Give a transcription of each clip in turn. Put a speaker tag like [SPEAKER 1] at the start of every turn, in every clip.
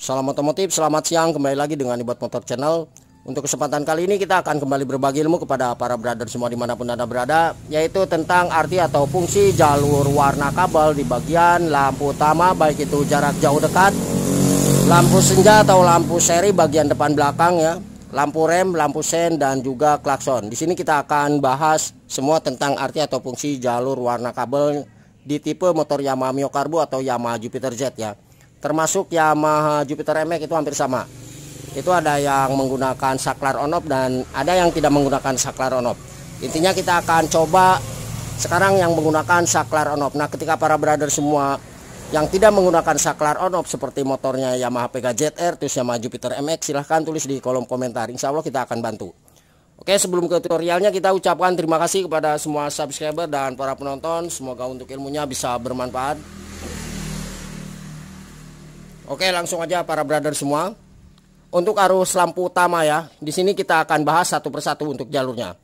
[SPEAKER 1] Salam otomotif, selamat siang kembali lagi dengan Ibuat Motor Channel Untuk kesempatan kali ini kita akan kembali berbagi ilmu kepada para brother semua dimanapun anda berada Yaitu tentang arti atau fungsi jalur warna kabel di bagian lampu utama Baik itu jarak jauh dekat, lampu senja atau lampu seri bagian depan belakang ya lampu rem, lampu sen, dan juga klakson. Di sini kita akan bahas semua tentang arti atau fungsi jalur warna kabel di tipe motor Yamaha Mio Karbu atau Yamaha Jupiter Z ya termasuk Yamaha Jupiter MX itu hampir sama itu ada yang menggunakan saklar on/off dan ada yang tidak menggunakan saklar on/off intinya kita akan coba sekarang yang menggunakan saklar on/off nah ketika para brother semua yang tidak menggunakan saklar on/off seperti motornya Yamaha Pega ZR terus Yamaha Jupiter MX silahkan tulis di kolom komentar insya Allah kita akan bantu Oke sebelum ke tutorialnya kita ucapkan terima kasih kepada semua subscriber dan para penonton semoga untuk ilmunya bisa bermanfaat Oke, langsung aja para brother semua. Untuk arus lampu utama ya, di sini kita akan bahas satu persatu untuk jalurnya.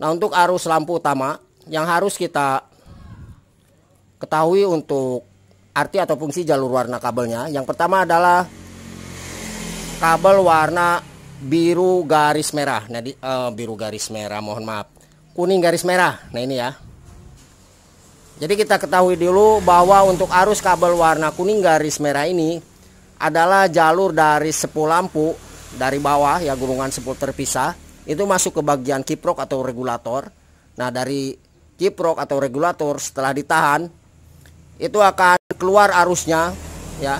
[SPEAKER 1] Nah, untuk arus lampu utama yang harus kita ketahui untuk arti atau fungsi jalur warna kabelnya. Yang pertama adalah kabel warna biru garis merah. Nah, di, uh, biru garis merah, mohon maaf. Kuning garis merah. Nah, ini ya. Jadi kita ketahui dulu bahwa untuk arus kabel warna kuning garis merah ini adalah jalur dari sepul Lampu dari bawah ya gulungan sepul terpisah itu masuk ke bagian kiprok atau regulator. Nah, dari kiprok atau regulator setelah ditahan itu akan keluar arusnya ya.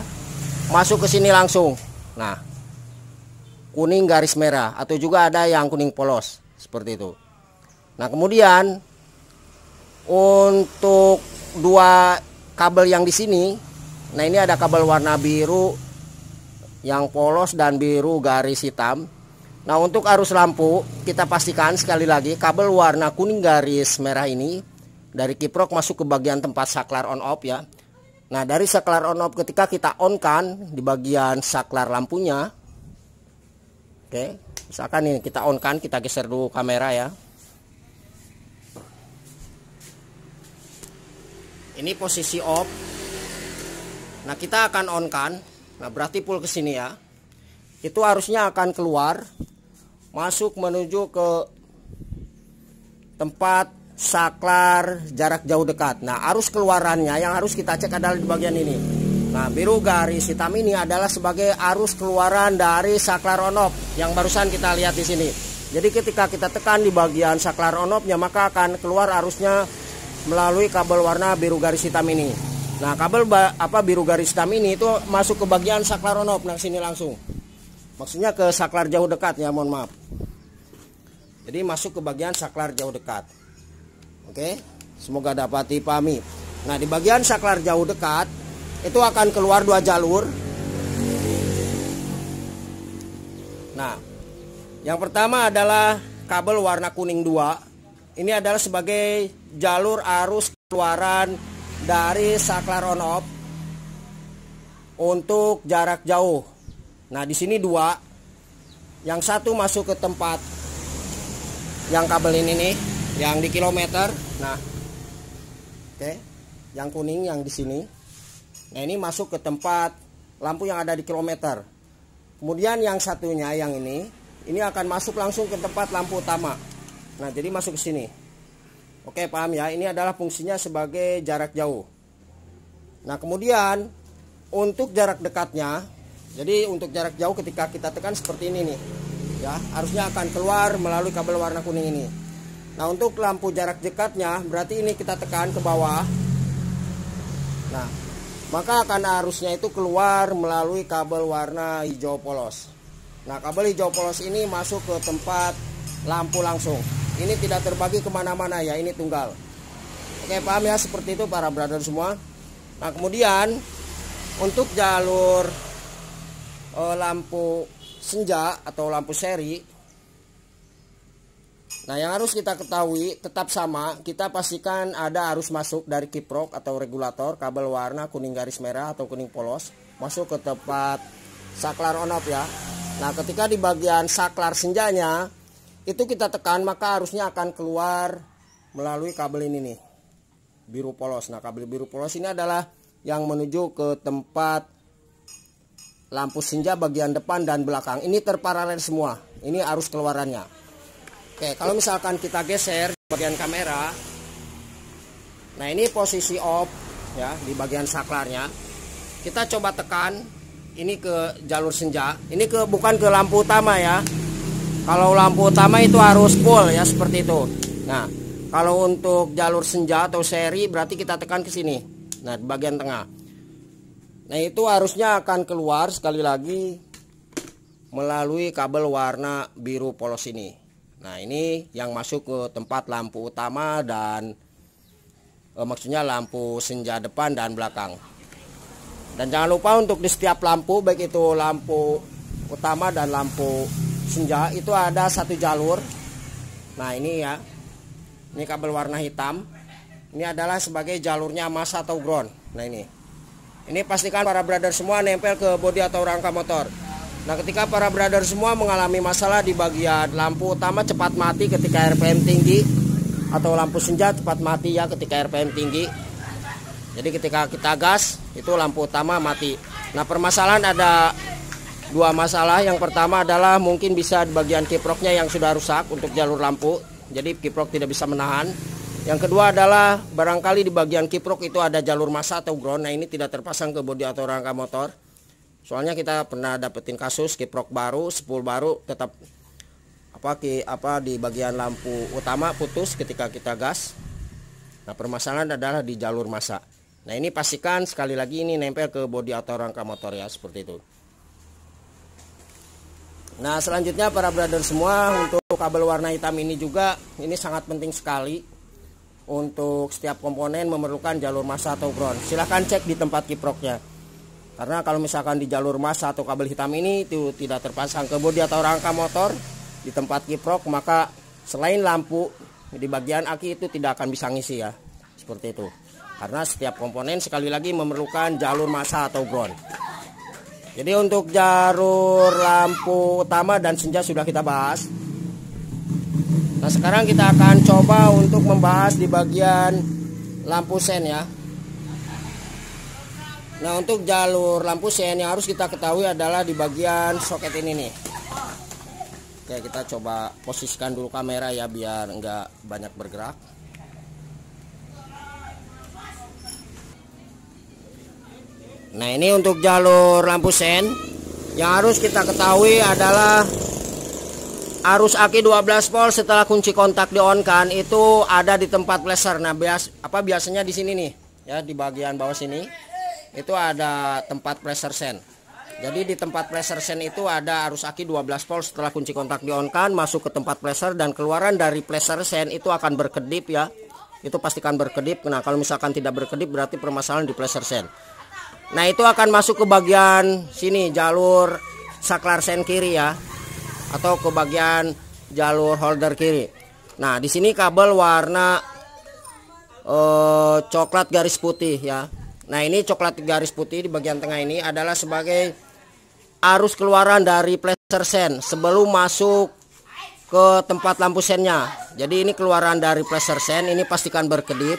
[SPEAKER 1] Masuk ke sini langsung. Nah, kuning garis merah atau juga ada yang kuning polos seperti itu. Nah, kemudian untuk dua kabel yang di sini, nah ini ada kabel warna biru yang polos dan biru garis hitam. Nah, untuk arus lampu, kita pastikan sekali lagi kabel warna kuning garis merah ini dari kiprok masuk ke bagian tempat saklar on off ya. Nah, dari saklar on off ketika kita on kan di bagian saklar lampunya. Oke, misalkan ini kita on kan, kita geser dulu kamera ya. Ini posisi off. Nah, kita akan on kan. Nah berarti pull ke sini ya. Itu arusnya akan keluar masuk menuju ke tempat saklar jarak jauh dekat. Nah arus keluarannya yang harus kita cek adalah di bagian ini. Nah biru garis hitam ini adalah sebagai arus keluaran dari saklar onop yang barusan kita lihat di sini. Jadi ketika kita tekan di bagian saklar onopnya maka akan keluar arusnya melalui kabel warna biru garis hitam ini. Nah, kabel apa biru garis hitam ini itu masuk ke bagian saklar on off nah sini langsung. Maksudnya ke saklar jauh dekat ya, mohon maaf. Jadi masuk ke bagian saklar jauh dekat. Oke, semoga dapat dipahami. Nah, di bagian saklar jauh dekat itu akan keluar dua jalur. Nah, yang pertama adalah kabel warna kuning dua Ini adalah sebagai jalur arus keluaran dari saklar on off untuk jarak jauh. Nah, di sini dua. Yang satu masuk ke tempat yang kabel ini nih, yang di kilometer. Nah, oke, okay. yang kuning yang di sini. Nah, ini masuk ke tempat lampu yang ada di kilometer. Kemudian yang satunya yang ini, ini akan masuk langsung ke tempat lampu utama. Nah, jadi masuk ke sini. Oke, paham ya. Ini adalah fungsinya sebagai jarak jauh. Nah, kemudian untuk jarak dekatnya, jadi untuk jarak jauh ketika kita tekan seperti ini nih. Ya, harusnya akan keluar melalui kabel warna kuning ini. Nah, untuk lampu jarak dekatnya berarti ini kita tekan ke bawah. Nah, maka akan arusnya itu keluar melalui kabel warna hijau polos. Nah, kabel hijau polos ini masuk ke tempat lampu langsung ini tidak terbagi kemana-mana ya ini tunggal oke paham ya seperti itu para brother semua nah kemudian untuk jalur eh, lampu senja atau lampu seri nah yang harus kita ketahui tetap sama kita pastikan ada arus masuk dari kiprok atau regulator kabel warna kuning garis merah atau kuning polos masuk ke tempat saklar on off ya nah ketika di bagian saklar senjanya itu kita tekan maka arusnya akan keluar melalui kabel ini nih biru polos nah kabel biru polos ini adalah yang menuju ke tempat lampu senja bagian depan dan belakang ini terparalel semua ini arus keluarannya oke kalau misalkan kita geser bagian kamera nah ini posisi off ya di bagian saklarnya kita coba tekan ini ke jalur senja ini ke bukan ke lampu utama ya kalau lampu utama itu harus full ya seperti itu nah kalau untuk jalur senja atau seri berarti kita tekan ke sini nah di bagian tengah nah itu harusnya akan keluar sekali lagi melalui kabel warna biru polos ini nah ini yang masuk ke tempat lampu utama dan eh, maksudnya lampu senja depan dan belakang dan jangan lupa untuk di setiap lampu baik itu lampu utama dan lampu senja itu ada satu jalur nah ini ya ini kabel warna hitam ini adalah sebagai jalurnya masa atau ground nah ini ini pastikan para brother semua nempel ke bodi atau rangka motor nah ketika para brother semua mengalami masalah di bagian lampu utama cepat mati ketika RPM tinggi atau lampu senja cepat mati ya ketika RPM tinggi jadi ketika kita gas itu lampu utama mati nah permasalahan ada dua masalah. Yang pertama adalah mungkin bisa di bagian kiproknya yang sudah rusak untuk jalur lampu. Jadi kiprok tidak bisa menahan. Yang kedua adalah barangkali di bagian kiprok itu ada jalur masa atau ground. Nah ini tidak terpasang ke bodi atau rangka motor. Soalnya kita pernah dapetin kasus kiprok baru, spool baru tetap apa ki apa di bagian lampu utama putus ketika kita gas. Nah permasalahan adalah di jalur masa Nah ini pastikan sekali lagi ini nempel ke bodi atau rangka motor ya seperti itu. Nah selanjutnya para brother semua untuk kabel warna hitam ini juga ini sangat penting sekali untuk setiap komponen memerlukan jalur massa atau ground. Silahkan cek di tempat kiproknya. Karena kalau misalkan di jalur massa atau kabel hitam ini itu tidak terpasang ke bodi atau rangka motor di tempat kiprok maka selain lampu di bagian aki itu tidak akan bisa ngisi ya. Seperti itu. Karena setiap komponen sekali lagi memerlukan jalur massa atau ground. Jadi untuk jarur lampu utama dan senja sudah kita bahas. Nah sekarang kita akan coba untuk membahas di bagian lampu sen ya. Nah untuk jalur lampu sen yang harus kita ketahui adalah di bagian soket ini nih. Oke kita coba posisikan dulu kamera ya biar nggak banyak bergerak. Nah ini untuk jalur lampu sen Yang harus kita ketahui adalah Arus aki 12 volt setelah kunci kontak di-on-kan itu ada di tempat flasher. Nah, bias apa biasanya di sini nih, ya di bagian bawah sini. Itu ada tempat flasher sen. Jadi di tempat pressure sen itu ada arus aki 12 volt setelah kunci kontak di-on-kan masuk ke tempat pressure dan keluaran dari pressure sen itu akan berkedip ya. Itu pastikan berkedip. Nah, kalau misalkan tidak berkedip berarti permasalahan di pressure sen. Nah itu akan masuk ke bagian sini jalur saklar sen kiri ya atau ke bagian jalur holder kiri. Nah di sini kabel warna eh, coklat garis putih ya. Nah ini coklat garis putih di bagian tengah ini adalah sebagai arus keluaran dari placer sen sebelum masuk ke tempat lampu sennya. Jadi ini keluaran dari placer sen ini pastikan berkedip.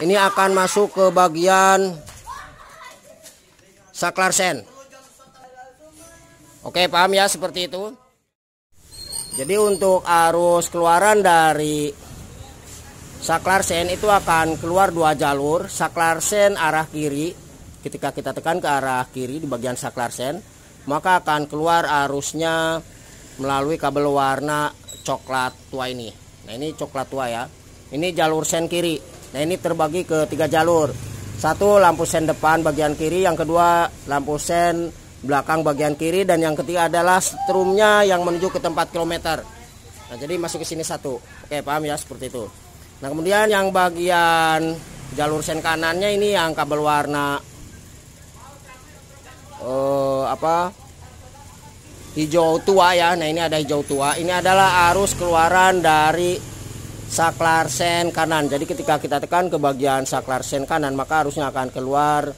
[SPEAKER 1] Ini akan masuk ke bagian Saklar sen, Oke, paham ya seperti itu. Jadi untuk arus keluaran dari saklar sen itu akan keluar dua jalur, Saklar sen arah kiri. Ketika kita tekan ke arah kiri di bagian saklar sen, maka akan keluar arusnya melalui kabel warna coklat tua ini. Nah, ini coklat tua ya. Ini jalur sen kiri. Nah, ini terbagi ke tiga jalur satu lampu sen depan bagian kiri, yang kedua lampu sen belakang bagian kiri dan yang ketiga adalah strumnya yang menuju ke tempat kilometer. Nah, jadi masuk ke sini satu. Oke, paham ya seperti itu. Nah, kemudian yang bagian jalur sen kanannya ini yang kabel warna eh apa? hijau tua ya. Nah, ini ada hijau tua. Ini adalah arus keluaran dari saklar sen kanan. Jadi ketika kita tekan ke bagian saklar sen kanan maka harusnya akan keluar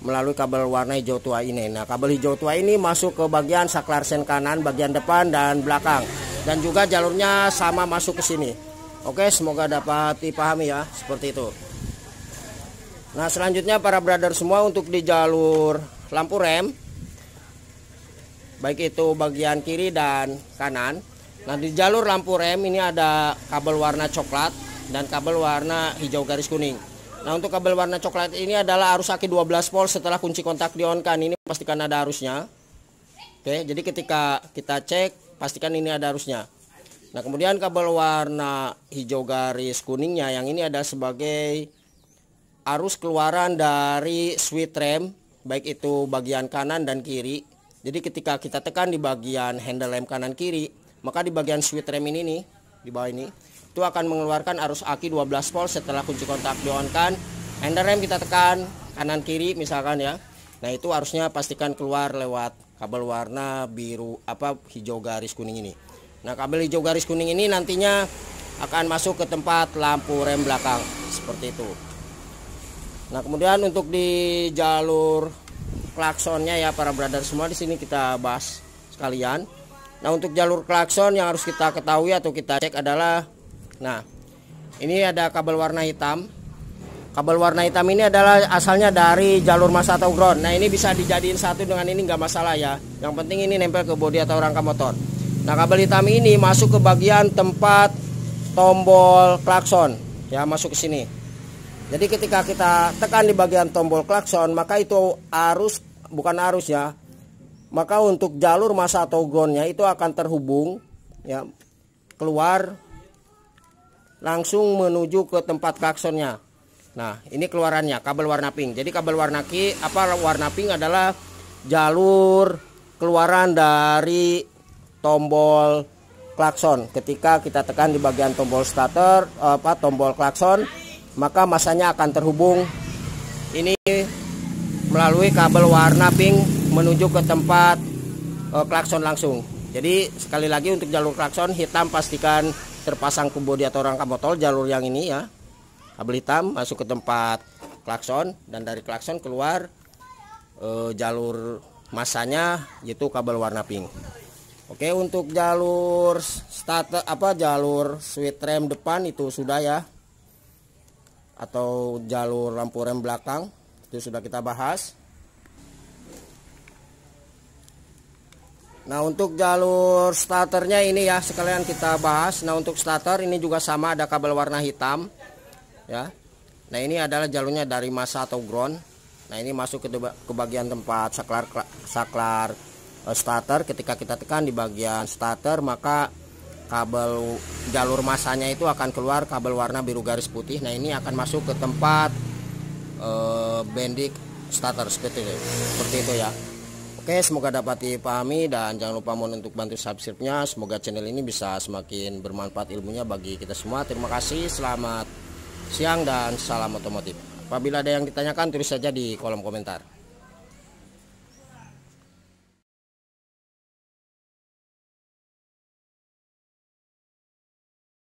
[SPEAKER 1] melalui kabel warna hijau tua ini. Nah, kabel hijau tua ini masuk ke bagian saklar sen kanan bagian depan dan belakang dan juga jalurnya sama masuk ke sini. Oke, semoga dapat dipahami ya, seperti itu. Nah, selanjutnya para brother semua untuk di jalur lampu rem baik itu bagian kiri dan kanan Nah di jalur lampu rem ini ada kabel warna coklat dan kabel warna hijau garis kuning. Nah untuk kabel warna coklat ini adalah arus aki 12 volt setelah kunci kontak di on kan Ini pastikan ada arusnya. Oke, jadi ketika kita cek pastikan ini ada arusnya. Nah kemudian kabel warna hijau garis kuningnya yang ini ada sebagai arus keluaran dari switch rem baik itu bagian kanan dan kiri. Jadi ketika kita tekan di bagian handle rem kanan kiri maka di bagian switch rem ini nih di bawah ini itu akan mengeluarkan arus aki 12 volt setelah kunci kontak dionkan, ender rem kita tekan kanan kiri misalkan ya nah itu arusnya pastikan keluar lewat kabel warna biru apa hijau garis kuning ini nah kabel hijau garis kuning ini nantinya akan masuk ke tempat lampu rem belakang seperti itu nah kemudian untuk di jalur klaksonnya ya para brother semua di sini kita bahas sekalian Nah untuk jalur klakson yang harus kita ketahui atau kita cek adalah Nah ini ada kabel warna hitam Kabel warna hitam ini adalah asalnya dari jalur masa atau ground Nah ini bisa dijadiin satu dengan ini nggak masalah ya Yang penting ini nempel ke bodi atau rangka motor Nah kabel hitam ini masuk ke bagian tempat tombol klakson Ya masuk ke sini jadi ketika kita tekan di bagian tombol klakson maka itu arus bukan arus ya maka untuk jalur masa atau itu akan terhubung ya keluar langsung menuju ke tempat klaksonnya nah ini keluarannya kabel warna pink jadi kabel warna ki apa warna pink adalah jalur keluaran dari tombol klakson ketika kita tekan di bagian tombol starter apa tombol klakson maka masanya akan terhubung ini melalui kabel warna pink menuju ke tempat uh, klakson langsung. Jadi sekali lagi untuk jalur klakson hitam pastikan terpasang kubu di atau rangka botol jalur yang ini ya. Kabel hitam masuk ke tempat klakson dan dari klakson keluar uh, jalur masanya yaitu kabel warna pink. Oke untuk jalur starter apa jalur switch rem depan itu sudah ya atau jalur lampu rem belakang itu sudah kita bahas nah untuk jalur starternya ini ya sekalian kita bahas nah untuk starter ini juga sama ada kabel warna hitam ya nah ini adalah jalurnya dari masa atau ground nah ini masuk ke, ke bagian tempat saklar saklar e, starter ketika kita tekan di bagian starter maka kabel jalur masanya itu akan keluar kabel warna biru garis putih nah ini akan masuk ke tempat Eh, Bendik starter seperti itu, seperti itu ya Oke semoga dapat dipahami dan jangan lupa mohon untuk bantu subscribe-nya semoga channel ini bisa semakin bermanfaat ilmunya bagi kita semua terima kasih selamat siang dan salam otomotif apabila ada yang ditanyakan tulis saja di kolom komentar